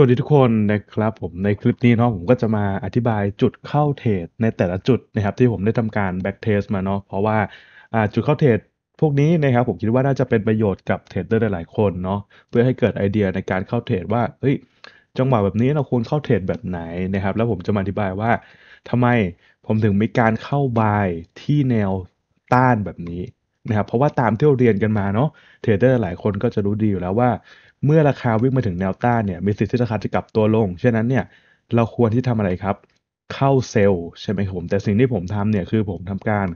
สวัสดีทุกคนนะครับผมในคลิปนี้เนาะผมก็จะมาอธิบายจุดเข้าเทรดในแต่ละจุดนะครับที่ผมได้ทำการแบ็กเทสมาเนาะเพราะว่าจุดเข้าเทรดพวกนี้นะครับ ผมคิดว่าน่าจะเป็นประโยชน์กับเทรดเดอร์หลายๆคนเนาะเพื่อให้เกิดไอเดียในการเข้าเทรดว่าเฮ้ยจังหวะแบบนี้เราควรเข้าเทรดแบบไหนนะครับ แล้วผมจะมาอธิบายว่า ทำไมผมถึงมีการเข้าบายที่แนวต้านแบบนี้นะครับเพราะว่าตามที่เราเรียนกันมาเนาะเทรดเดอร์หลายคนก็จะรู้ดีอยู่แล้วว่าเมื่อราคาวิ่งมาถึงแนวต้านเนี่ยมีสิทธิ์ที่ราคาจะกลับตัวลงฉะนั้นเนี่ยเราควรที่ทำอะไรครับ เข้าเซลล์ใช่ไหมผม แต่สิ่งที่ผมทำเนี่ยคือผมทำการ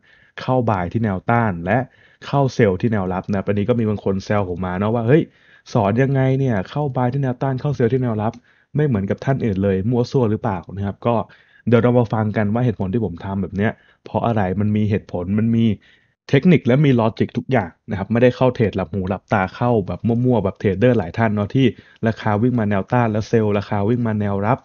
เข้าบ่ายที่แนวต้านและเข้าเซลล์ที่แนวรับนะปีนี้ก็มีบางคนแซลผมมาเนาะว่าเฮ้ยสอนยังไงเนี่ยเข้าบ่ายที่แนวต้านเข้าเซลล์ที่แนวรับ ไม่เหมือนกับท่านอื่นเลยมั่วซั่วหรือเปล่านะครับ ก็เดี๋ยวเรามาฟังกันว่าเหตุผลที่ผมทำแบบเนี้ยเพราะอะไรมันมีเหตุผลมันมีเทคนิคและมีลอจิกทุกอย่างนะครับไม่ได้เข้าเทรดหลับหูหลับตาเข้าแบบมั่วๆแบบเทรดเดอร์หลายท่านเนาะที่ราคาวิ่งมาแนวต้าน แล้วเซลล์ราคาวิ่งมาแนวรับ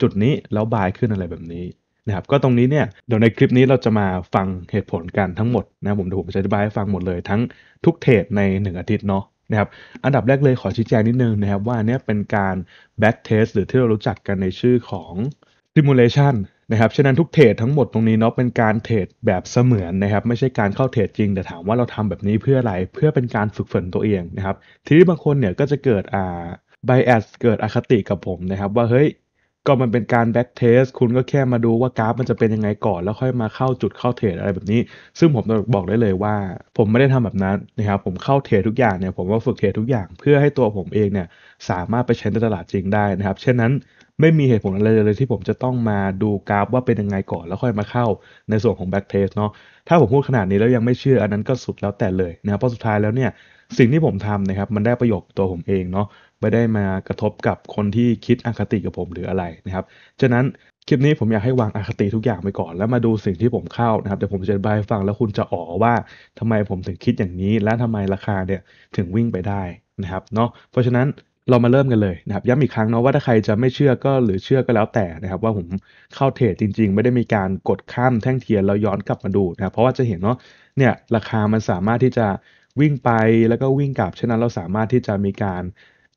จุดนี้แล้วบายขึ้นอะไรแบบนี้นะครับก็ตรงนี้เนี่ยเดี๋ยวในคลิปนี้เราจะมาฟังเหตุผลกันทั้งหมดนะผมเดี๋ยวผมจะอธิบายให้ฟังหมดเลยทั้งทุกเทรดใน 1 อาทิตย์เนาะนะครับอันดับแรกเลยขอชี้แจงนิดนึงนะครับว่าเนี่ยเป็นการ back test หรือที่เรารู้จักกันในชื่อของ simulation นะครับ ฉะนั้นทุกเทรดทั้งหมดตรงนี้เนาะเป็นการเทรดแบบเสมือนนะครับไม่ใช่การเข้าเทรดจริงแต่ถามว่าเราทำแบบนี้เพื่ออะไรเพื่อเป็นการฝึกฝนตัวเองนะครับทีนี้บางคนเนี่ยก็จะเกิดอ่าไบแอสเกิดอคติกับผมนะครับ ว่าเฮ้ย ก็มันเป็นการแบ็กเทสคุณก็แค่มาดูว่ากราฟมันจะเป็นยังไงก่อนแล้วค่อยมาเข้าจุดเข้าเทรดอะไรแบบนี้ ซึ่งผมบอกได้เลยว่า ผมไม่ได้ทำแบบนั้นนะครับผมเข้าเทรดทุกอย่างเนี่ยผมก็ฝึกเทรดทุกอย่าง เพื่อให้ตัวผมเองเนี่ย สามารถไปใช้ในตลาดจริงได้นะครับเช่นนั้นไม่มีเหตุผลอะไรเลยที่ผมจะต้องมาดูกราฟว่าเป็นยังไงก่อนแล้วค่อยมาเข้าในส่วนของแบ็กเทสเนาะถ้าผมพูดขนาดนี้แล้วยังไม่เชื่อ อันนั้นก็สุดแล้วแต่เลยนะครับเพราะสุดท้ายแล้วเนี่ยสิ่งที่ผมทำนะครับมันได้ประโยชน์ตัวผมเองเนาะไม่ได้มากระทบกับคนที่คิดอคติกับผมหรืออะไรนะครับฉะนั้นคลิปนี้ผมอยากให้วางอคติทุกอย่างไปก่อนแล้วมาดูสิ่งที่ผมเข้านะครับเดี๋ยวผมจะบายฟังแล้วคุณจะอ๋อว่าทำไมผมถึงคิดอย่างนี้และทำไมราคาเนี่ยถึงวิ่งไปได้นะครับเนาะเพราะฉะนั้นเรามาเริ่มกันเลยนะครับย้ำอีกครั้งเนาะว่าถ้าใครจะไม่เชื่อก็หรือเชื่อก็แล้วแต่นะครับว่าผมเข้าเทรดจริงๆไม่ได้มีการกดข้ามแท่งเทียนเราย้อนกลับมาดูนะครับเพราะว่าจะเห็นเนาะเนี่ยราคามันสามารถที่จะวิ่งไปแล้วก็วิ่งกลับฉะนั้นเราสามารถที่จะมีการ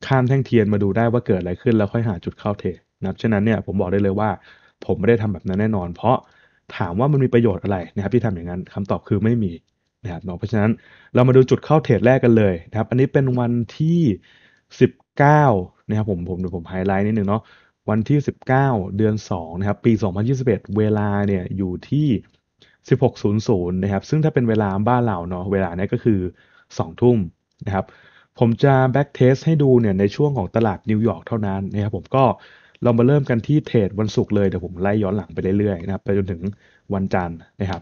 ข้ามแท่งเทียนมาดูได้ว่าเกิดอะไรขึ้นแล้วค่อยหาจุดเข้าเทรดนะครับฉะนั้นเนี่ยผมบอกได้เลยว่าผมไม่ได้ทำแบบนั้นแน่นอน เพราะถามว่ามันมีประโยชน์อะไรนะครับที่ทำอย่างนั้นคำตอบคือไม่มีนะครับเนาะเพราะฉะนั้นเรามาดูจุดเข้าเทรดแรกกันเลยนะครับอันนี้เป็นวันที่19นะครับผมผมเดี๋ยวผมไฮไลท์นิดนึงเนาะวันที่ 19 เดือน2นะครับปี 2021 เวลาเนี่ยอยู่ที่ 16.00นะครับซึ่งถ้าเป็นเวลาบ้านเราเนาะเวลานี้ก็คือ 2 ทุ่มนะครับ ผมจะแบ็กเทสให้ดูเนี่ยในช่วงของตลาดนิวยอร์กเท่านั้นนะครับผมก็เรามาเริ่มกันที่เทรดวันศุกร์เลย เดี๋ยวผมไล่ย้อนหลังไปเรื่อยๆนะครับ ไปจนถึงวันจันทร์นะครับ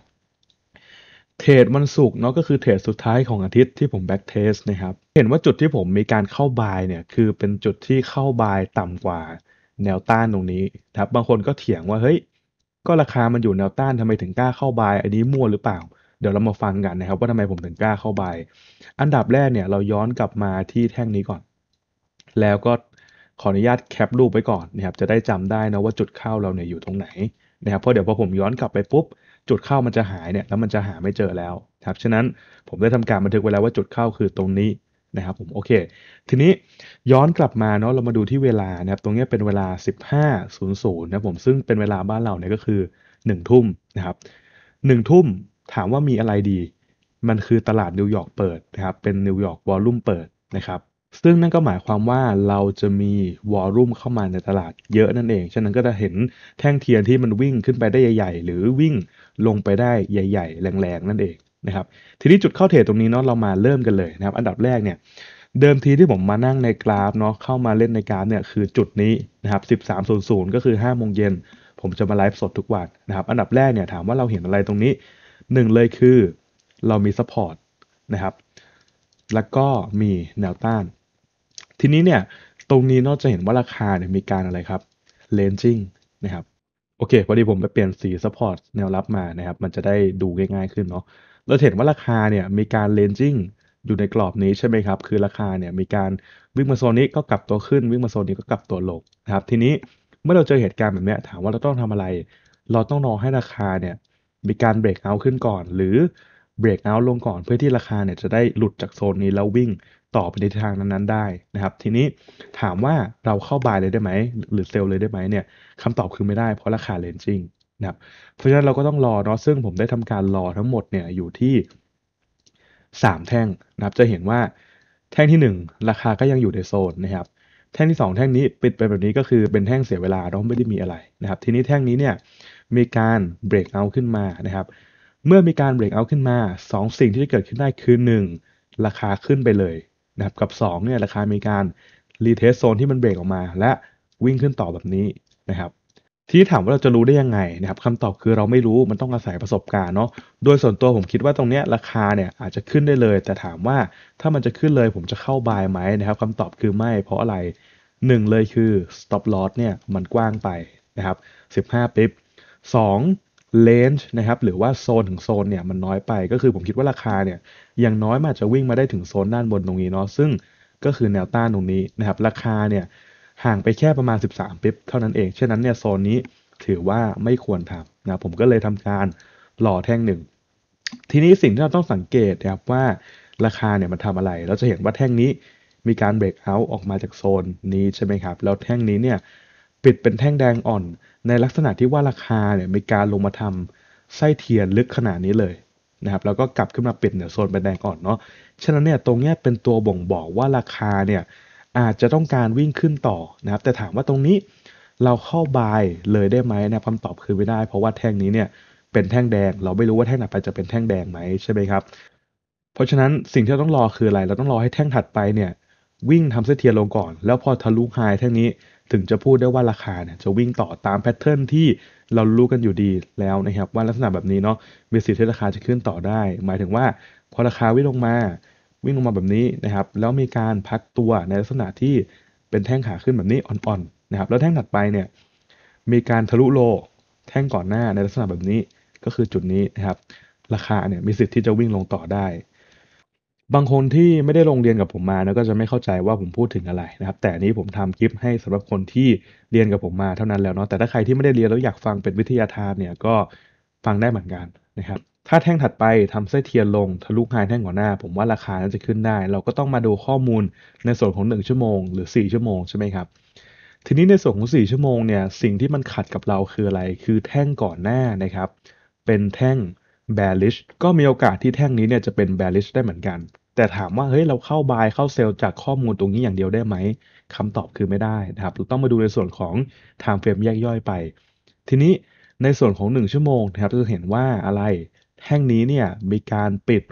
เทรดวันศุกร์เนาะก็คือเทรดสุดท้ายของอาทิตย์ที่ผมแบ็กเทสนะครับเห็นว่าจุดที่ผมมีการเข้าบายเนี่ยคือเป็นจุดที่เข้าบายต่ำกว่าแนวต้านตรงนี้ครับบางคนก็เถียงว่าเฮ้ยก็ราคามันอยู่แนวต้านทำไมถึงกล้าเข้าบายอันนี้มั่วหรือเปล่า เดี๋ยวเรามาฟังกันนะครับว่าทำไมผมถึงกล้าเข้าบายอันดับแรกเนี่ยเราย้อนกลับมาที่แท่งนี้ก่อน แล้วก็ขออนุญาตแคปรูปไว้ก่อนนะครับจะได้จำได้นะว่าจุดเข้าเราเนี่ยอยู่ตรงไหนนะครับเพราะเดี๋ยวพอผมย้อนกลับไปปุ๊บจุดเข้ามันจะหายเนี่ยแล้วมันจะหาไม่เจอแล้วครับฉะนั้นผมได้ทำการบันทึกไว้แล้วว่าจุดเข้าคือตรงนี้นะครับผมโอเคทีนี้ย้อนกลับมาเนาะเรามาดูที่เวลานะครับตรงนี้เป็นเวลา 15.00นะผมซึ่งเป็นเวลาบ้านเราเนี่ยก็คือ1 ทุ่มนะครับหนึ่งทุ่มถามว่ามีอะไรดี มันคือตลาดนิวยอร์กเปิดนะครับเป็นนิวยอร์กวอลลุ่มเปิดนะครับ ซึ่งนั่นก็หมายความว่าเราจะมีวอลลุ่มเข้ามาในตลาดเยอะนั่นเอง ฉะนั้นก็จะเห็นแท่งเทียนที่มันวิ่งขึ้นไปได้ใหญ่ๆหรือวิ่งลงไปได้ใหญ่ ๆแรงๆ นั่นเองนะครับ ทีนี้จุดเข้าเทรดตรงนี้เนาะเรามาเริ่มกันเลยนะครับ อันดับแรกเนี่ยเดิมทีที่ผมมานั่งในกราฟเนาะเข้ามาเล่นในกราฟเนี่ยคือจุดนี้นะครับ13.00ก็คือ5 โมงเย็น ผมจะมาไลฟ์สดทุกวันนะครับอันดับแรกเนี่ยถามว่าเราเห็นอะไรตรงนี้หนึ่งเลยคือเรามีซัพพอร์ตนะครับแล้วก็มีแนวต้าน ทีนี้เนี่ยตรงนี้เนาะจะเห็นว่าราคาเนี่ยมีการอะไรครับเลนจิ้งนะครับโอเคพอดีผมไปเปลี่ยนสีซัพพอร์ตแนวรับมานะครับมันจะได้ดูง่าย ๆ ขึ้นเนาะเราเห็นว่าราคาเนี่ยมีการเลนจิ้งอยู่ในกรอบนี้ใช่ไหมครับคือราคาเนี่ยมีการวิ่งมาโซนนี้ก็กลับตัวขึ้นวิ่งมาโซนนี้ก็กลับตัวลงนะครับทีนี้เมื่อเราเจอเหตุการณ์แบบนี้ถามว่าเราต้องทำอะไร เราต้องรอให้ราคาเนี่ยมีการเบรกเอาขึ้นก่อนหรือเบรกเอาลงก่อน เพื่อที่ราคาเนี่ยจะได้หลุดจากโซนนี้แล้ววิ่งต่อไปในทางนั้นๆได้นะครับ ทีนี้ถามว่าเราเข้าบายเลยได้ไหม หรือเซลเลยได้ไหมเนี่ยคำตอบคือไม่ได้เพราะราคาเลนจิ้งนะครับ เพราะฉะนั้นเราก็ต้องรอเนาะซึ่งผมได้ทำการรอทั้งหมดเนี่ยอยู่ที่ 3 แท่งนะครับ จะเห็นว่าแท่งที่ 1 ราคาก็ยังอยู่ในโซนนะครับ แท่งที่ 2 แท่งนี้ปิดไปแบบนี้ก็คือเป็นแท่งเสียเวลาเราไม่ได้มีอะไรนะครับ ทีนี้แท่งนี้เนี่ยมีการเบรกเอาขึ้นมานะครับ เมื่อมีการเบรกเอาขึ้นมา 2 สิ่งที่จะเกิดขึ้นได้คือ 1 ราคาขึ้นไปเลยนะครับกับ2เนี่ยราคามีการรีเทสโซนที่มันเบรกออกมา และวิ่งขึ้นต่อแบบนี้นะครับที่ถามว่าเราจะรู้ได้ยังไงนะครับคำตอบคือเราไม่รู้มันต้องอาศัยประสบการณ์เนาะโดยส่วนตัวผมคิดว่าตรงเนี้ยราคาเนี่ย อาจจะขึ้นได้เลย แต่ถามว่าถ้ามันจะขึ้นเลยผมจะเข้าบายไหมนะครับคำตอบคือไม่ เพราะอะไร 1 เลยคือ stop loss เนี่ยมันกว้างไปนะครับ15 ปิ๊บ2เลนจ์นะครับหรือว่าโซนถึงโซนเนี่ยมันน้อยไป ก็คือผมคิดว่าราคาเนี่ยอย่างน้อยมันจะวิ่งมาได้ถึงโซนด้านบนตรงนี้เนาะซึ่งก็คือแนวต้านตรงนี้นะครับราคาเนี่ยห่างไปแค่ประมาณ 13 ปิ๊บเท่านั้นเองเช่นั้นเนี่ยโซนนี้ถือว่าไม่ควรทำนะผมก็เลยทำการหล่อแท่งหนึ่ง ทีนี้สิ่งที่เราต้องสังเกตนะครับว่าราคาเนี่ยมันทำอะไร เราจะเห็นว่าแท่งนี้มีการเบรกเอาท์ออกมาจากโซนนี้ใช่ไหมครับแล้วแท่งนี้เนี่ยปิดเป็นแท่งแดงอ่อนในลักษณะที่ว่าราคาเนี่ยมีการลงมาทำไส้เทียนลึกขนาดนี้เลยนะครับแล้วก็กลับขึ้นมาปิดเนี่ยโซนเป็นแดงอ่อนเนาะฉะนั้นเนี่ยตรงเนี้ยเป็นตัวบ่งบอกว่าราคาเนี่ยอาจจะต้องการวิ่งขึ้นต่อนะครับแต่ถามว่าตรงนี้เราเข้าบายเลยได้ไหมนะคำตอบคือไม่ได้เพราะว่าแท่งนี้เนี่ย เป็นแท่งแดง เราไม่รู้ว่าแท่งถัดไปจะเป็นแท่งแดงไหมใช่ไหมครับเพราะฉะนั้นสิ่งที่เราต้องรอคืออะไรเราต้องรอให้แท่งถัดไปเนี่ยวิ่งทำเส้นเทียนลงก่อน แล้วพอทะลุไฮแท่งนี้ถึงจะพูดได้ว่าราคาเนี่ยจะวิ่งต่อตามแพทเทิร์นที่เรารู้กันอยู่ดีแล้วนะครับว่าลักษณะแบบนี้เนาะมีสิทธิ์ที่ราคาจะขึ้นต่อได้ หมายถึงว่า พอราคาวิ่งลงมาวิ่งลงมาแบบนี้นะครับ แล้วมีการพักตัวในลักษณะที่เป็นแท่งขาขึ้นแบบนี้อ่อน ๆ นะครับ แล้วแท่งถัดไปเนี่ยมีการทะลุโลแท่งก่อนหน้าในลักษณะแบบนี้ก็คือจุดนี้นะครับราคาเนี่ยมีสิทธิ์ที่จะวิ่งลงต่อได้บางคนที่ไม่ได้ลงเรียนกับผมมานะก็จะไม่เข้าใจว่าผมพูดถึงอะไรนะครับ แต่นี้ผมทำคลิปให้สำหรับคนที่เรียนกับผมมาเท่านั้นแล้วเนาะแต่ถ้าใครที่ไม่ได้เรียนแล้วอยากฟังเป็นวิทยาทานเนี่ยก็ฟังได้เหมือนกันนะครับ ถ้าแท่งถัดไปทำไส้เทียนลงทะลุไฮแท่งก่อนหน้า ผมว่าราคาน่าจะขึ้นได้ เราก็ต้องมาดูข้อมูลในส่วนของ1ชั่วโมงหรือ4ชั่วโมงใช่ไหมครับทีนี้ในส่วนของ4ชั่วโมงเนี่ยสิ่งที่มันขัดกับเราคืออะไร คือแท่งก่อนหน้านะครับ เป็นแท่ง bearish ก็มีโอกาสที่แท่งนี้เนี่ยจะเป็น bearish ได้เหมือนกัน แต่ถามว่าเฮ้ยเราเข้า buy เข้า sell จากข้อมูลตรงนี้อย่างเดียวได้ไหมคำตอบคือไม่ได้นะครับเราต้องมาดูในส่วนของ time frame แยกย่อยไป ทีนี้ในส่วนของ 1 ชั่วโมงนะครับจะเห็นว่าอะไรแท่งนี้เนี่ยมีการปิด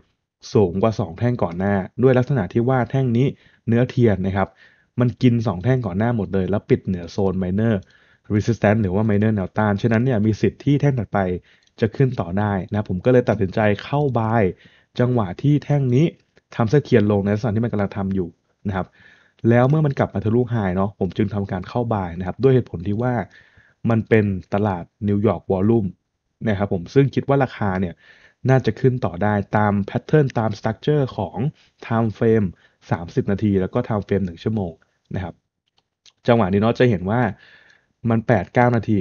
สูงกว่า 2 แท่งก่อนหน้า ด้วยลักษณะที่ว่าแท่งนี้เนื้อเทียนนะครับมันกิน 2 แท่งก่อนหน้าหมดเลย แล้วปิดเหนือโซนไมเนอร์ resistance หรือว่า minor แนวต้านฉะนั้นเนี่ยมีสิทธิ์ที่แท่งถัดไปจะขึ้นต่อได้นะผมก็เลยตัดสินใจเข้าบายจังหวะที่แท่งนี้ทำเสถียรลงในลักษณะที่มันกำลังทำอยู่นะครับ แล้วเมื่อมันกลับมาทะลุไฮเนาะผมจึงทำการเข้าบายนะครับ ด้วยเหตุผลที่ว่ามันเป็นตลาดนิวยอร์กวอลลุ่มนะครับผมซึ่งคิดว่าราคาเนี่ยน่าจะขึ้นต่อได้ตามแพทเทิร์นตามสตั๊กเจอร์ของไทม์เฟรม30 นาทีแล้วก็ไทม์เฟรม1ชั่วโมงนะครับจังหวะนี้เนาะจะเห็นว่ามัน 8 9 นาที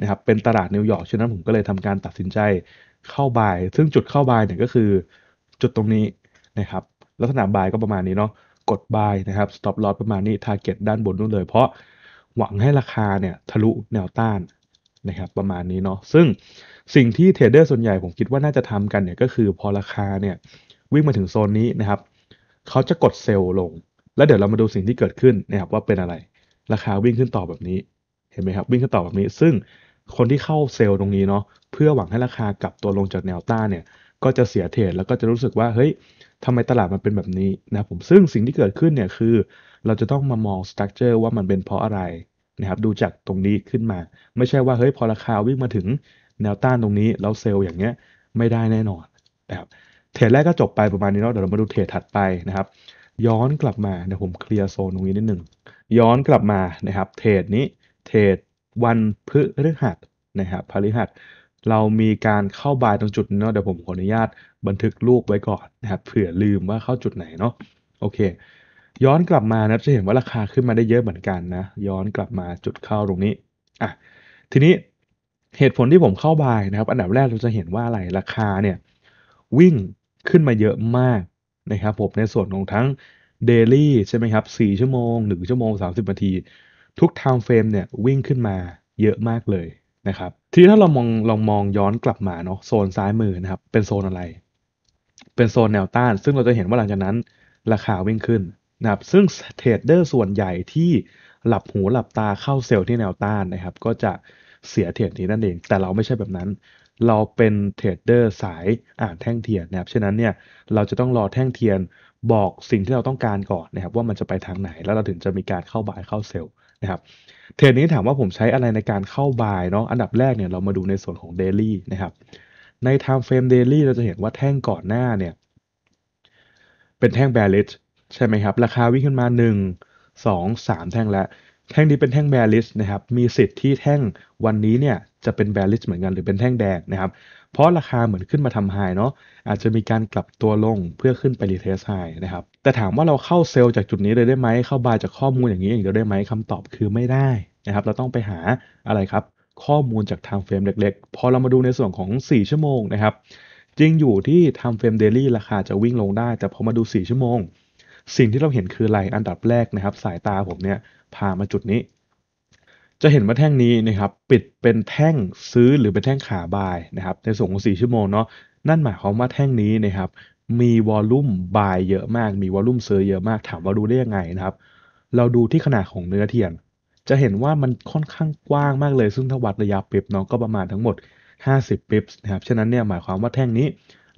นะครับเป็นตลาดนิวยอร์กฉะนั้นผมก็เลยทำการตัดสินใจเข้าบาย ซึ่งจุดเข้าบายเนี่ยก็คือ จุดตรงนี้นะครับ ลักษณะบายก็ประมาณนี้เนาะกดบายนะครับสต็อปลอ s ประมาณนี้ทร์เก็ตด้านบนนู่นเลย เพราะหวังให้ราคาเนี่ยทะลุแนวต้านนะครับประมาณนี้เนาะซึ่งสิ่งที่เทรดเดอร์ส่วนใหญ่ผมคิดว่าน่าจะทำกันเนี่ยก็คือพอราคาเนี่ยวิ่งมาถึงโซนนี้นะครับ เขาจะกดเซลล์ลง แล้วเดี๋ยวเรามาดูสิ่งที่เกิดขึ้นนะครับว่าเป็นอะไร ราคาวิ่งขึ้นต่อแบบนี้ เห็นไหมครับ วิ่งขึ้นต่อแบบนี้ซึ่งคนที่เข้าเซลล์ตรงนี้เนาะเพื่อหวังให้ราคากลับตัวลงจากแนวต้านเนี่ยก็จะเสียเทรดแล้วก็จะรู้สึกว่าเฮ้ยทำไมตลาดมันเป็นแบบนี้นะผมซึ่งสิ่งที่เกิดขึ้นเนี่ยคือ เราจะต้องมามองสตั๊กเจอร์ว่ามันเป็นเพราะอะไรนะครับดูจากตรงนี้ขึ้นมา ไม่ใช่ว่าเฮ้ยพอราคาวิ่งมาถึงแนวต้านตรงนี้ แล้วเซลล์อย่างเงี้ยไม่ได้แน่นอนนะครับเทรดแรกก็จบไปประมาณนี้เนาะเดี๋ยวเรามาดูเทรดถัดไปนะครับ ย้อนกลับมาเดี๋ยวผมเคลียร์โซนตรงนี้นิดหนึ่งย้อนกลับมานะครับเทรดนี้เทรดวันพฤหัสนะครับ พฤหัส เรามีการเข้าบายตรงจุดเนาะ เดี๋ยวผมขออนุญาตบันทึกรูปไว้ก่อนนะครับ เผื่อลืมว่าเข้าจุดไหนเนาะ โอเค ย้อนกลับมานะ จะเห็นว่าราคาขึ้นมาได้เยอะเหมือนกันนะ ย้อนกลับมาจุดเข้าตรงนี้ อ่ะ ทีนี้เหตุผลที่ผมเข้าบายนะครับ อันดับแรกเราจะเห็นว่าอะไร ราคาเนี่ยวิ่งขึ้นมาเยอะมากนะครับผม ในส่วนของทั้ง Daily ใช่ไหมครับ4ชั่วโมง1ชั่วโมง30นาทีทุกไทม์เฟรมเนี่ยวิ่งขึ้นมาเยอะมากเลยนะครับทีนี้ถ้าเรามองลองมองย้อนกลับมาเนาะโซนซ้ายมือนะครับเป็นโซนอะไร เป็นโซนแนวต้าน ซึ่งเราจะเห็นว่าหลังจากนั้นราคาวิ่งขึ้นนะครับซึ่งเทรดเดอร์ส่วนใหญ่ที่หลับหูหลับตาเข้าเซลล์ที่แนวต้านนะครับก็จะเสียเทรดนี้นั่นเอง แต่เราไม่ใช่แบบนั้น เราเป็นเทรดเดอร์สายอ่านแท่งเทียนนะครับฉะนั้นเนี่ยเราจะต้องรอแท่งเทียนบอกสิ่งที่เราต้องการก่อนนะครับว่ามันจะไปทางไหนแล้วเราถึงจะมีการเข้าบายเข้าเซลล์นะครับเทรดนี้ถามว่าผมใช้อะไรในการเข้าบายเนาะอันดับแรกเนี่ยเรามาดูในส่วนของ Daily นะครับในไทม์เฟรมเดลี่เราจะเห็นว่าแท่งก่อนหน้าเนี่ยเป็นแท่งแบล r i s ใช่ไหมครับ ราคาวิ่งขึ้นมา 1 2 3 แท่งแล้วแท่งนี้เป็นแท่งแบลิสนะครับ มีสิทธิ์ที่แท่งวันนี้เนี่ยจะเป็นแบลิสเหมือนกันหรือเป็นแท่งแดงนะครับ เพราะราคาเหมือนขึ้นมาทำไฮเนาะอาจจะมีการกลับตัวลงเพื่อขึ้นไปรีเทสไฮนะครับ แต่ถามว่าเราเข้าเซลล์จากจุดนี้เลยได้ไหม เข้าบายจากข้อมูลอย่างนี้อย่างเดียวได้ไหมคำตอบคือไม่ได้นะครับ เราต้องไปหาอะไรครับ ข้อมูลจากทางเฟรมเล็กๆ พอเรามาดูในส่วนของ4ชั่วโมงนะครับ จริงอยู่ที่ทำเฟรมเดลี่ราคาจะวิ่งลงได้แต่พอมาดู 4 ชั่วโมงสิ่งที่เราเห็นคืออะไรอันดับแรกนะครับสายตาผมเนี่ยพามาจุดนี้ จะเห็นว่าแท่งนี้นะครับ ปิดเป็นแท่งซื้อหรือเป็นแท่งขาบายนะครับในส่วนของ4ชั่วโมงเนาะนั่นหมายความว่าแท่งนี้นะครับ มีวอลลุ่มบายเยอะมากมีวอลลุ่มซื้อเยอะมากถามว่าดูได้ยังไงนะครับ เราดูที่ขนาดของเนื้อเทียน จะเห็นว่ามันค่อนข้างกว้างมากเลยซึ่งถ้าวัดระยะเปิบเนาะก็ประมาณทั้งหมด 50ปิบนะครับฉะนั้นเนี่ยหมายความว่าแท่งนี้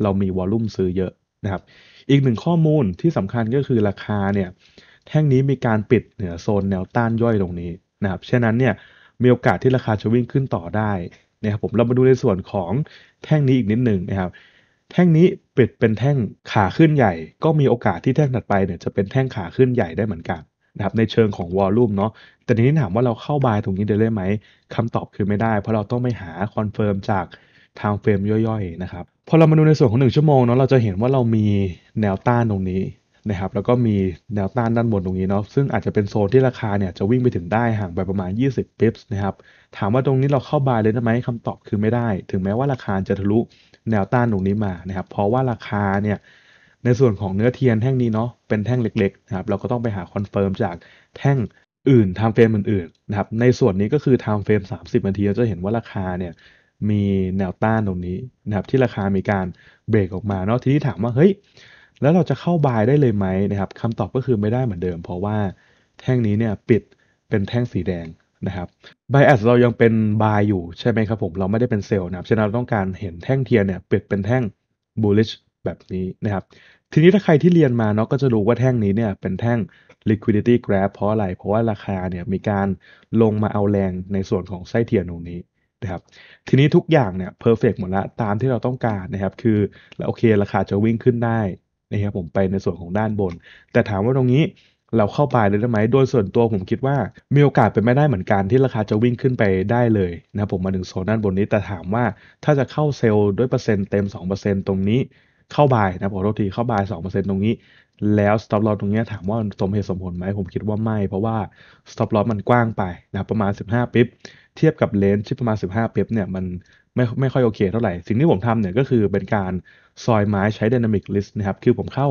เรามีวอลลุ่มซื้อเยอะนะครับอีกหนึ่งข้อมูลที่สำคัญก็คือราคาเนี่ยแท่งนี้มีการปิดเหนือโซนแนวต้านย่อยตรงนี้นะครับฉะนั้นเนี่ยมีโอกาสที่ราคาจะวิ่งขึ้นต่อได้นะครับผมเรามาดูในส่วนของแท่งนี้อีกนิดหนึ่งนะครับแท่งนี้ปิดเป็นแท่งขาขึ้นใหญ่ ก็มีโอกาสที่แท่งถัดไปเนี่ยจะเป็นแท่งขาขึ้นใหญ่ได้เหมือนกันนะครับในเชิงของวอลลุ่มเนาะแต่ทีนี้ถามว่าเราเข้าบายตรงนี้ได้ไหมคำตอบคือไม่ได้ เพราะเราต้องไปหาคอนเฟิร์มจากทางเฟรมย่อยๆ นะครับพอเรามาดูในส่วนของ1ชั่วโมงเนาะเราจะเห็นว่าเรามีแนวต้านตรงนี้นะครับแล้วก็มีแนวต้านด้านบนตรงนี้เนาะซึ่งอาจจะเป็นโซนที่ราคาเนี่ยจะวิ่งไปถึงได้ห่างไปประมาณ20 p ิ p s นะครับถามว่าตรงนี้เราเข้าบายเลยได้ไหมคำตอบคือไม่ได้ ถึงแม้ว่าราคาจะทะลุแนวต้านตรงนี้มานะครับเพราะว่าราคาเนี่ยในส่วนของเนื้อเทียนแท่งนี้เนาะเป็นแท่งเล็กๆนะครับเราก็ต้องไปหาคอนเฟิร์มจากแท่งอื่นไทม์เฟรมอื่นๆนะครับในส่วนนี้ก็คือไทม์เฟรม30นาทีเราจะเห็นว่าราคาเนี่ยมีแนวต้านตรงนี้นะครับที่ราคามีการเบรกออกมาเนาะทีนี้ถามว่าเฮ้ยแล้วเราจะเข้าบายได้เลยไหมนะครับคำตอบก็คือไม่ได้เหมือนเดิม เพราะว่าแท่งนี้เนี่ยปิดเป็นแท่งสีแดงนะครับไบแอสเรายังเป็นบายอยู่ใช่ไหมครับผมเราไม่ได้เป็นเซลล์นะครับฉะนั้นเราต้องการเห็นแท่งเทียนเนี่ยปิดเป็นแท่งบูลลิชแบบนี้นะครับทีนี้ถ้าใครที่เรียนมาเนาะก็จะรู้ว่าแท่งนี้เนี่ยเป็นแท่ง liquidity grab เพราะอะไร เพราะว่าราคาเนี่ยมีการลงมาเอาแรงในส่วนของไส้เทียนตรงนี้นะครับทีนี้ทุกอย่างเนี่ยเพอร์เฟกหมดละตามที่เราต้องการนะครับคือโอเคราคาจะวิ่งขึ้นได้นะครับผมไปในส่วนของด้านบน แต่ถามว่าตรงนี้เราเข้าไปเลยได้ไหมโดยส่วนตัวผมคิดว่ามีโอกาสเป็นไม่ได้เหมือนกันที่ราคาจะวิ่งขึ้นไปได้เลยนะผมมาถึงโซนด้านบนนี้ แต่ถามว่าถ้าจะเข้าเซลล์ด้วยเปอร์เซ็นต์เต็ม 2%ตรงนี้ เข้าบายนะผมโทษทีเข้าบาย 2%ตรงนี้ แล้ว stop loss ตรงนี้ถามว่าสมเหตุสมผลไหมผมคิดว่าไม่เพราะว่า stop loss มันกว้างไปนะประมาณ 15ปิ๊บเทียบกับเลนที่ประมาณ 15ปิ๊บเนี่ยมันไม่ไม่ค่อยโอเค เท่าไหร่สิ่งที่ผมทำเนี่ยก็คือเป็นการซอยไม้ใช้ Dynamic List นะครับคือผมเข้า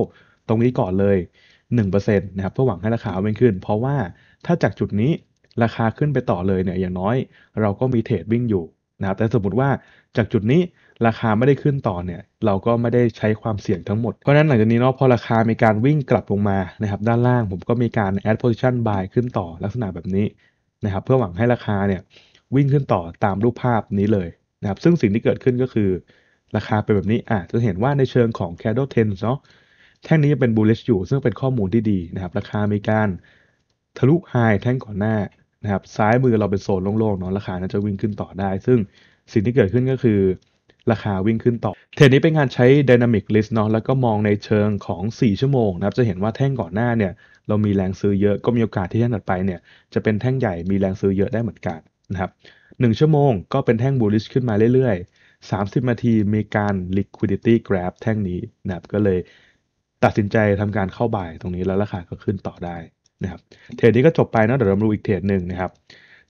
ตรงนี้ก่อนเลย1%นะครับเพื่อหวังให้ราคาเิ่นขึ้น เพราะว่าถ้าจากจุดนี้ราคาขึ้นไปต่อเลยเนี่ยอย่างน้อย เราก็มีเทรดวิ่งอยู่นะครับแต่สมมติว่าจากจุดนี้ราคาไม่ได้ขึ้นต่อเนี่ยเราก็ไม่ได้ใช้ความเสี่ยงทั้งหมดเพราะนั้นหลังจากนี้เนาะพอราคามีการวิ่งกลับลงมานะครับด้านล่างผมก็มีการ add position buy ขึ้นต่อลักษณะแบบนี้นะครับเพื่อหวังให้ราคาเนี่ยวิ่งขึ้นต่อตามรูปภาพนี้เลยนะครับซึ่งสิ่งที่เกิดขึ้นก็คือ ราคาเป็นแบบนี้อ่ะจะเห็นว่าในเชิงของ candle ten เนาะแท่งนี้จะเป็น bullish อยู่ซึ่งเป็นข้อมูลที่ดีนะครับ ราคามีการทะลุ high แท่งก่อนหน้านะครับ ซ้ายมือเราเป็นโซนโล่งๆเนาะราคาน่าจะวิ่งขึ้นต่อได้ ซึ่งสิ่งที่เกิดขึ้นก็คือ ราคาวิ่งขึ้นต่อเทรนนี้เป็นการใช้ dynamic list เนาะแล้วก็มองในเชิงของ 4 ชั่วโมงนะครับจะเห็นว่าแท่งก่อนหน้าเนี่ย เรามีแรงซื้อเยอะก็มีโอกาสที่แท่งถัดไปเนี่ยจะเป็นแท่งใหญ่มีแรงซื้อเยอะได้เหมือนกันนะครับ1 ชั่วโมงก็เป็นแท่ง bullish ขึ้นมาเรื่อย ๆ 30นาทีมีการ liquidity grab แท่งนี้นะครับก็เลยตัดสินใจทำการเข้าบ่ายตรงนี้แล้วราคาก็ขึ้นต่อได้นะครับเทรดนี้ก็จบไปเนาะเดี๋ยวเรามาดูอีกเทรดหนึ่งนะครับ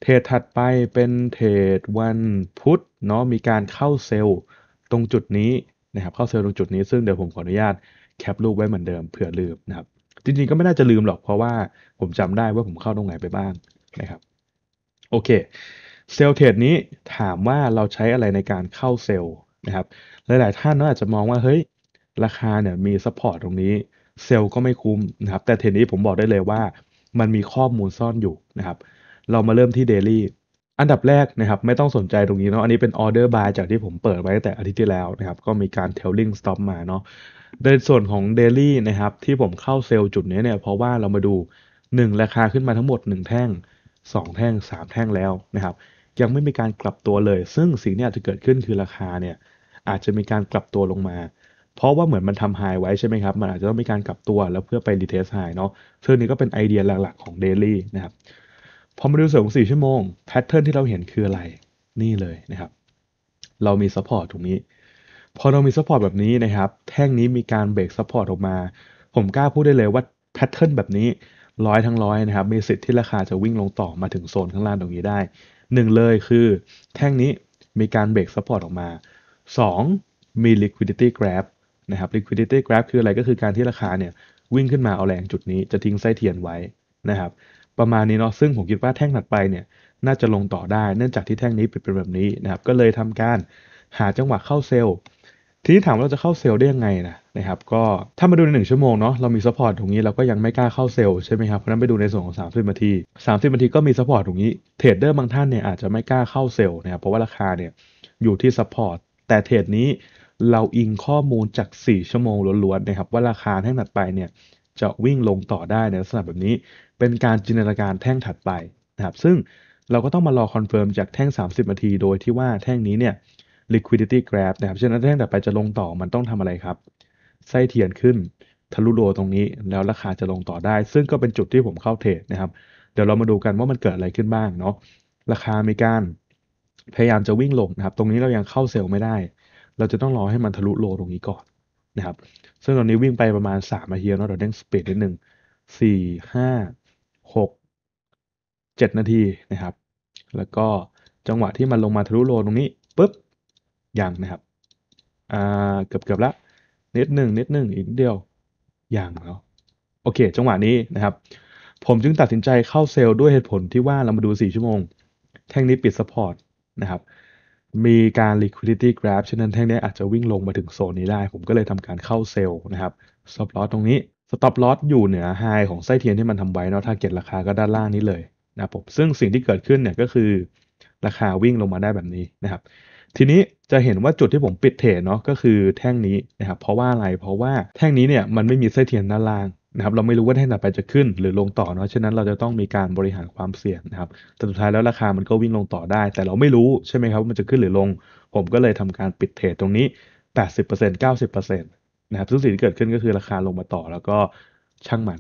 เทรดถัดไปเป็นเทรดวันพุธเนาะมีการเข้าเซลล์ตรงจุดนี้นะครับเข้าเซลล์ตรงจุดนี้ซึ่งเดี๋ยวผมขออนุญาตแคปรูปไว้เหมือนเดิมเผื่อลืมนะครับจริงๆก็ไม่น่าจะลืมหรอกเพราะว่าผมจำได้ว่าผมเข้าตรงไหนไปบ้างนะครับโอเคเซลล์เทรดนี้ถามว่าเราใช้อะไรในการเข้าเซลล์นะครับ หลาย ๆ ท่านน่าจะมองว่าเฮ้ยราคาเนี่ยมีซัพพอร์ตตรงนี้เซลล์ก็ไม่คุ้มนะครับ แต่เทรดนี้ผมบอกได้เลยว่ามันมีข้อมูลซ่อนอยู่นะครับ เรามาเริ่มที่เดลี่ อันดับแรกนะครับไม่ต้องสนใจตรงนี้เนาะ อันนี้เป็นออเดอร์บายจากที่ผมเปิดไว้ตั้งแต่อาทิตย์ที่แล้วนะครับ ก็มีการเทลลิงสต็อปมาเนาะในส่วนของเดลี่นะครับที่ผมเข้าเซลล์จุดนี้เนี่ยเพราะว่าเรามาดู 1 ราคาขึ้นมาทั้งหมด1แท่ง2แท่ง3แท่งแล้วนะครับยังไม่มีการกลับตัวเลย ซึ่งสิ่งนี้อาจจะเกิดขึ้นคือราคาเนี่ยอาจจะมีการกลับตัวลงมา เพราะว่าเหมือนมันทำไฮไว้ใช่ไหมครับ มันอาจจะต้องมีการกลับตัวแล้วเพื่อไปรีเทสไฮเนาะซึ่งนี้ก็เป็นไอเดียหลักๆของเดลี่นะครับ พอมาดูส่วนของชั่วโมง แพทเทิร์นที่เราเห็นคืออะไร นี่เลยนะครับ เรามีซัพพอร์ตตรงนี้ พอเรามีซัพพอร์ตแบบนี้นะครับ แท่งนี้มีการเบรกซัพพอร์ตออกมา ผมกล้าพูดได้เลยว่าแพทเทิร์นแบบนี้ร้อยทั้งร้อยนะครับ มีสิทธิ์ที่ราคาจะวิ่งลงต่อมาถึงโซนข้างล่างตรงนี้ได้หนึ่งเลยคือแท่งนี้มีการเบรกซัพพอร์ตออกมา 2. มี liquidity grab นะครับ liquidity grab คืออะไรก็คือการที่ราคาเนี่ย วิ่งขึ้นมาเอาแรงจุดนี้จะทิ้งไส้เทียนไว้นะครับประมาณนี้เนาะซึ่งผมคิดว่าแท่งถัดไปเนี่ย น่าจะลงต่อได้เนื่องจากที่แท่งนี้เป็นแบบนี้นะครับก็เลยทำการหาจังหวะเข้าเซลล์ทีนี้ถามว่าเราจะเข้าเซลล์ได้ยังไงนะนะครับ ก็ถ้ามาดูในหนึ่งชั่วโมงเนาะเรามีซัพพอร์ตตรงนี้เราก็ยังไม่กล้าเข้าเซลล์ใช่ไหมครับเพราะนั้นไปดูในส่วนของ3บนาทีสสามิบนาทีก็มีซัพพอร์ตตรงนี้ เทรดเดอร์บางท่านเนี่ยอาจจะไม่กล้าเข้าเซลล์นะครับเพราะว่าราคาเนี่ยอยู่ที่ซัพพอร์ตแต่เทรดนี้เราอิงข้อมูลจาก4ชั่วโมงล้วนๆนะครับ ว่าราคาแท่งถัดไปเนี่ยจะวิ่งลงต่อได้ในลักษณะแบบนี้ เป็นการจินตนาการแท่งถัดไปนะครับซึ่งเราก็ต้องมารอคอนเฟิร์มจากแท่ง 30นาที โดยที่ว่าแท่งนี้เนี่ย liquidity grab นะครับฉะนั้นถ้าแต่ไปจะลงต่อมันต้องทำอะไรครับ ไส้เทียนขึ้นทะลุโลตรงนี้ แล้วราคาจะลงต่อได้ ซึ่งก็เป็นจุดที่ผมเข้าเทรดนะครับ เดี๋ยวเรามาดูกันว่ามันเกิดอะไรขึ้นบ้างเนาะ ราคามีการพยายามจะวิ่งลงนะครับ ตรงนี้เรายังเข้าเซลล์ไม่ได้ เราจะต้องรอให้มันทะลุโล ตรงนี้ก่อนนะครับ ซึ่งตอนนี้วิ่งไปประมาณ3นาทีเนาะเราเด้งสปีดนิดหนึ่งสี่ห้าหกเจ็ดนาทีนะครับ แล้วก็จังหวะที่มันลงมาทะลุโลตรงนี้ปุ๊บยังนะครับ อ่าเกือบเกือบละ นิดหนึ่งนิดหนึ่งอีกนิดเดียวยังแล้ว โอเค จังหวะนี้นะครับ ผมจึงตัดสินใจเข้าเซลล์ด้วยเหตุผลที่ว่าเรามาดู 4 ชั่วโมง แท่งนี้ปิดสปอร์ตนะครับ มีการ liquidity grab ฉะนั้นแท่งนี้อาจจะวิ่งลงมาถึงโซนนี้ได้ ผมก็เลยทำการเข้าเซลล์นะครับ stop loss ตรงนี้ stop loss อยู่เหนือ high ของไส้เทียนที่มันทำไว้เนาะถ้าเก็ตราคาก็ด้านล่างนี้เลยนะผม ซึ่งสิ่งที่เกิดขึ้นเนี่ยก็คือราคาวิ่งลงมาได้แบบนี้นะครับทีนี้จะเห็นว่าจุดที่ผมปิดเทรดเนาะก็คือแท่งนี้นะครับเพราะว่าอะไรเพราะว่าแท่งนี้เนี่ยมันไม่มีเส้เทียนด้านล่างนะครับเราไม่รู้ว่าแท่งต่อไปจะขึ้นหรือลงต่อเนาะฉะนั้นเราจะต้องมีการบริหารความเสี่ยงนะครับแต่สุดท้ายแล้วราคามันก็วิ่งลงต่อได้ แต่เราไม่รู้ใช่ไหมครับว่ามันจะขึ้นหรือลง ผมก็เลยทำการปิดเทรดตรงนี้ 80% 90%นะครับทุกสิ่งที่เกิดขึ้นก็คือราคาลงมาต่อแล้วก็ช่างมัน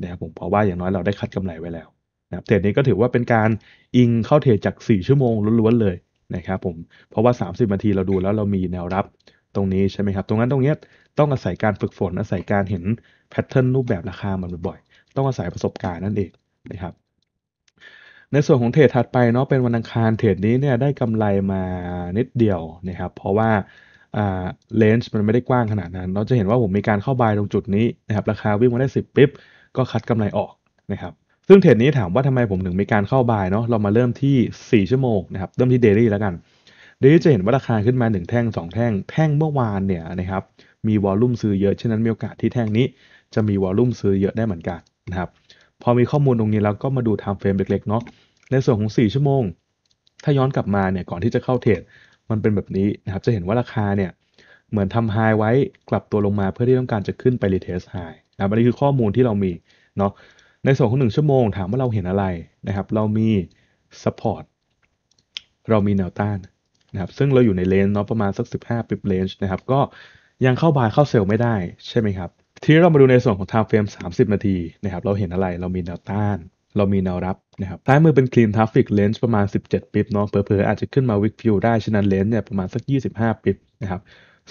นะครับผมเพราะว่าอย่างน้อยเราได้คัดกำไรไว้แล้วนะครับเทรดนี้ก็ถือว่าเป็นการอิงเข้าเทรดจาก 4 ชั่วโมงล้วนๆเลยนะครับผมเพราะว่า 30นาทีเราดูแล้วเรามีแนวรับตรงนี้ใช่ไหมครับ ตรงนั้นตรงนี้ต้องอาศัยการฝึกฝนอาศัยการเห็นแพทเทิร์นรูปแบบราคามันบ่อยๆ ต้องอาศัยประสบการณ์นั่นเองนะครับ ในส่วนของเทรดถัดไปเนาะเป็นวันอังคารเทรดนี้เนี่ยได้กำไรมานิดเดียวนะครับ เพราะว่าเลนส์มันไม่ได้กว้างขนาดนั้น เราจะเห็นว่าผมมีการเข้าบายตรงจุดนี้นะครับราคาวิ่งมาได้10ปิ๊บก็คัดกำไรออกนะครับซึ่งเทรดนี้ถามว่าทำไมผมถึงมีการเข้าบายเนาะเรามาเริ่มที่ 4 ชั่วโมงนะครับเริ่มที่เดลี่แล้วกันเดลี่จะเห็นว่าราคาขึ้นมา 1 แท่ง 2 แท่ง แท่งเมื่อวานเนี่ยนะครับมีวอลลุ่มซื้อเยอะฉะนั้นมีโอกาสที่แท่งนี้จะมีวอลลุ่มซื้อเยอะได้เหมือนกันนะครับพอมีข้อมูลตรงนี้แล้วก็มาดูไทม์เฟรมเล็กๆเนาะในส่วนของ 4 ชั่วโมง ถ้าย้อนกลับมาเนี่ยก่อนที่จะเข้าเทรดมันเป็นแบบนี้นะครับจะเห็นว่าราคาเนี่ยเหมือนทำไฮไว้กลับตัวลงมาเพื่อที่ต้องการจะขึ้นไปรีเทสไฮนะอันนี้คือข้อมูลที่เรามีเนาะในส่วนของ1ชั่วโมง ถามว่าเราเห็นอะไรนะครับเรามี support เรามีแนวต้านนะครับซึ่งเราอยู่ในเลน์เนาะประมาณสัก15ปิบเลนส์นะครับ ก็ยังเข้าบายเข้าเซลล์ไม่ได้ใช่ไหมครับ ทีนี้เรามาดูในส่วนของ time frame 30 นาทีนะครับเราเห็นอะไรเรามีแนวต้าน เรามีแนวรับนะครับซ้ายมือเป็น clean traffic เล n ส์ประมาณ 17ปิบเนาะเผลอๆอาจจะขึ้นมา week view ได้ฉะนั้นเลนส์เนี่ยประมาณสัก 25 ปิบนะครับ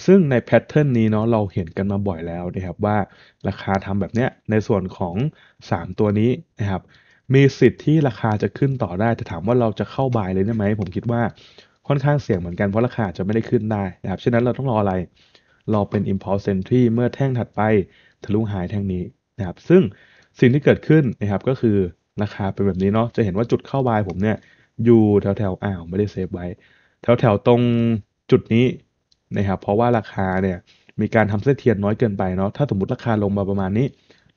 ซึ่งในแพทเทิร์นนี้เนาะเราเห็นกันมาบ่อยแล้วนะครับว่าราคาทำแบบเนี้ยในส่วนของ 3 ตัวนี้นะครับมีสิทธิ์ที่ราคาจะขึ้นต่อได้แต่ถามว่าเราจะเข้าบายเลยได้ไหมผมคิดว่าค่อนข้างเสี่ยงเหมือนกัน เพราะราคาจะไม่ได้ขึ้นได้นะครับฉะนั้นเราต้องรออะไร รอเป็น impulse entry เมื่อแท่งถัดไปทะลุหายแท่งนี้นะครับซึ่งสิ่งที่เกิดขึ้นนะครับก็คือราคาเป็นแบบนี้เนาะจะเห็นว่าจุดเข้าบายผมเนี่ยอยู่แถวแถวอ้าวไม่ได้เซฟไว้แถวแถวตรงจุดนี้นะครับเพราะว่าราคาเนี่ยมีการทำเส้นเทียนน้อยเกินไปเนาะ ถ้าสมมติราคาลงมาประมาณนี้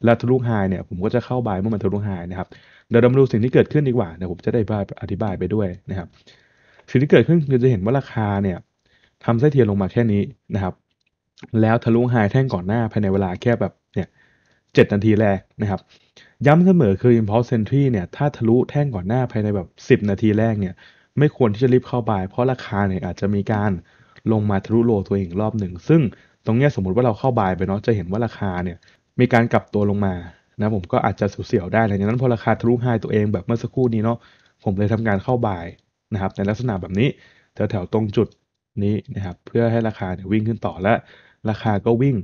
แล้วทะลุไฮเนี่ยผมก็จะเข้าบายเมื่อมันทะลุไฮนะครับเดี๋ยวเรามาดูสิ่งที่เกิดขึ้นดีกว่าเดี๋ยวผมจะได้อธิบายไปด้วยนะครับสิ่งที่เกิดขึ้นคือจะเห็นว่าราคาเนี่ยทำเส้นเทียนลงมาแค่นี้นะครับ แล้วทะลุไฮแท่งก่อนหน้าภายในเวลาแค่แบบเนี่ยเจ็ดนาทีแรกนะครับย้ำเสมอคือ impulse entry เนี่ย ถ้าทะลุแท่งก่อนหน้าภายในแบบ 10 นาทีแรกเนี่ย ไม่ควรที่จะรีบเข้าบายเพราะราคาเนี่ยอาจจะมีการลงมาทะลุโลตัวเองรอบหนึ่ง ซึ่งตรงนี้สมมุติว่าเราเข้าบายไปเนาะจะเห็นว่าราคาเนี่ยมีการกลับตัวลงมานะผมก็อาจจะสูเสียวได้ดังนั้นพอราคาทะลุไฮตัวเองแบบเมื่อสักครู่นี้เนาะผมเลยทำการเข้าบายนะครับในลักษณะแบบนี้แถวๆตรงจุดนี้นะครับเพื่อให้ราคาเนี่ยวิ่งขึ้นต่อและราคาก็วิ่ง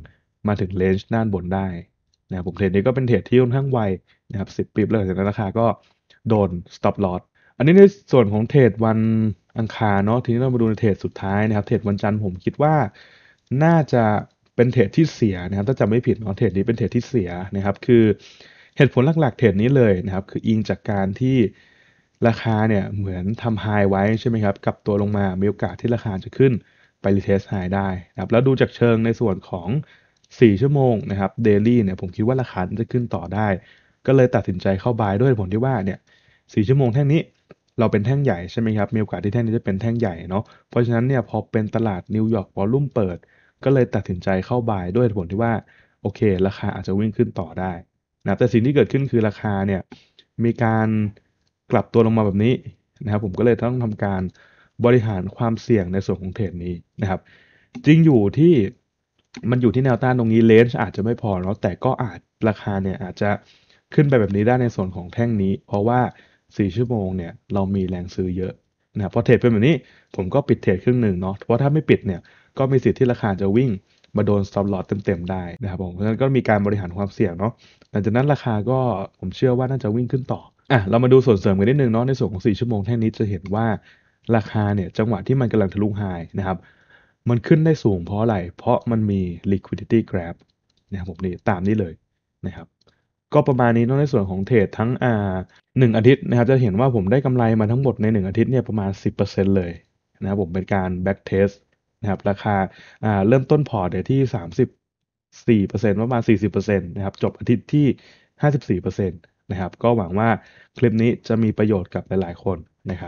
มาถึงเลนจ์ด้านบนได้นะผมเทรดนี้ก็เป็นเทรดที่ค่อนข้างไวนะครับสิบปีเลยแต่นราคาก็โดน stop loss อันนี้ในส่วนของเทรดวันอังคารเนาะทีนี้เรามาดูในเทรดสุดท้ายนะครับเทรดวันจันทร์ผมคิดว่า น่าจะเป็นเทรดที่เสียนะครับถ้าจำไม่ผิดเนาะเทรดนี้เป็นเทรดที่เสียนะครับ คือเหตุผลหลักๆเทรดนี้เลยนะครับ คืออิงจากการที่ราคาเนี่ยเหมือนทำไฮไว้ใช่ไหมครับกับตัวลงมามีโอกาสที่ราคาจะขึ้น ไปรีเทสไฮได้นะครับ แล้วดูจากเชิงในส่วนของ 4 ชั่วโมงนะครับเดลี่เนี่ยผมคิดว่าราคาจะขึ้นต่อได้ ก็เลยตัดสินใจเข้าบายด้วยผลที่ว่าเนี่ยสชั่วโมงแท่งนี้เราเป็นแท่งใหญ่ใช่ไหมครับ มีโอกาสที่แท่งนี้จะเป็นแท่งใหญ่เนาะเพราะฉะนั้นเนี่ยพอเป็นตลาดนิวยอร์กวอลลุ่มเปิดก็เลยตัดสินใจเข้าบายด้วยผลที่ว่า โอเค ราคาอาจจะวิ่งขึ้นต่อได้นะแต่สิ่งที่เกิดขึ้นคือราคาเนี่ยมีการกลับตัวลงมาแบบนี้นะครับผมก็เลยต้องทำการบริหารความเสี่ยงในส่วนของเทรดนี้นะครับ จริงอยู่ที่มันอยู่ที่แนวต้านตรงนี้เลนจ์อาจจะไม่พอเนาะแต่ก็อาจราคาเนี่ยอาจจะขึ้นไปแบบนี้ได้ในส่วนของแท่งนี้ เพราะว่าสี่ชั่วโมงเนี่ยเรามีแรงซื้อเยอะนะพอเทรดเป็นแบบนี้ผมก็ปิดเทรดครึ่งหนึ่งเนาะเพราะถ้าไม่ปิดเนี่ยก็มีสิทธิ์ที่ราคาจะวิ่งมาโดนสต็อปลอตเต็มๆ ได้นะครับ ผมเพราะฉะนั้นก็มีการบริหารความเสี่ยงเนาะหลังจากนั้นราคาก็ผมเชื่อว่าน่าจะวิ่งขึ้นต่ออ่ะเรามาดูส่วนเสริมกันนิดนึงเนาะในส่วนของ 4 ชั่วโมงแท่งนี้จะเห็นว่าราคาเนี่ยจังหวะที่มันกำลังทะลุไฮนะครับ มันขึ้นได้สูง เพราะอะไรเพราะมันมี liquidity grab นะครับผมนี่ตามนี้เลยนะครับก็ประมาณนี้ในส่วนของเทรดทั้งอ่าหนึ่งอาทิตย์นะครับ จะเห็นว่าผมได้กำไรมาทั้งหมดใน 1 อาทิตย์เนี่ยประมาณ 10%เลยนะครับ ผมเป็นการแบ็กเทสนะครับ ราคาอ่าเริ่มต้นพอร์ตเนี่ที่ 34%ประมาณ 40%นะครับ จบอาทิตย์ที่ 54%นะครับ ก็หวังว่าคลิปนี้จะมีประโยชน์กับหลายๆคนนะครับ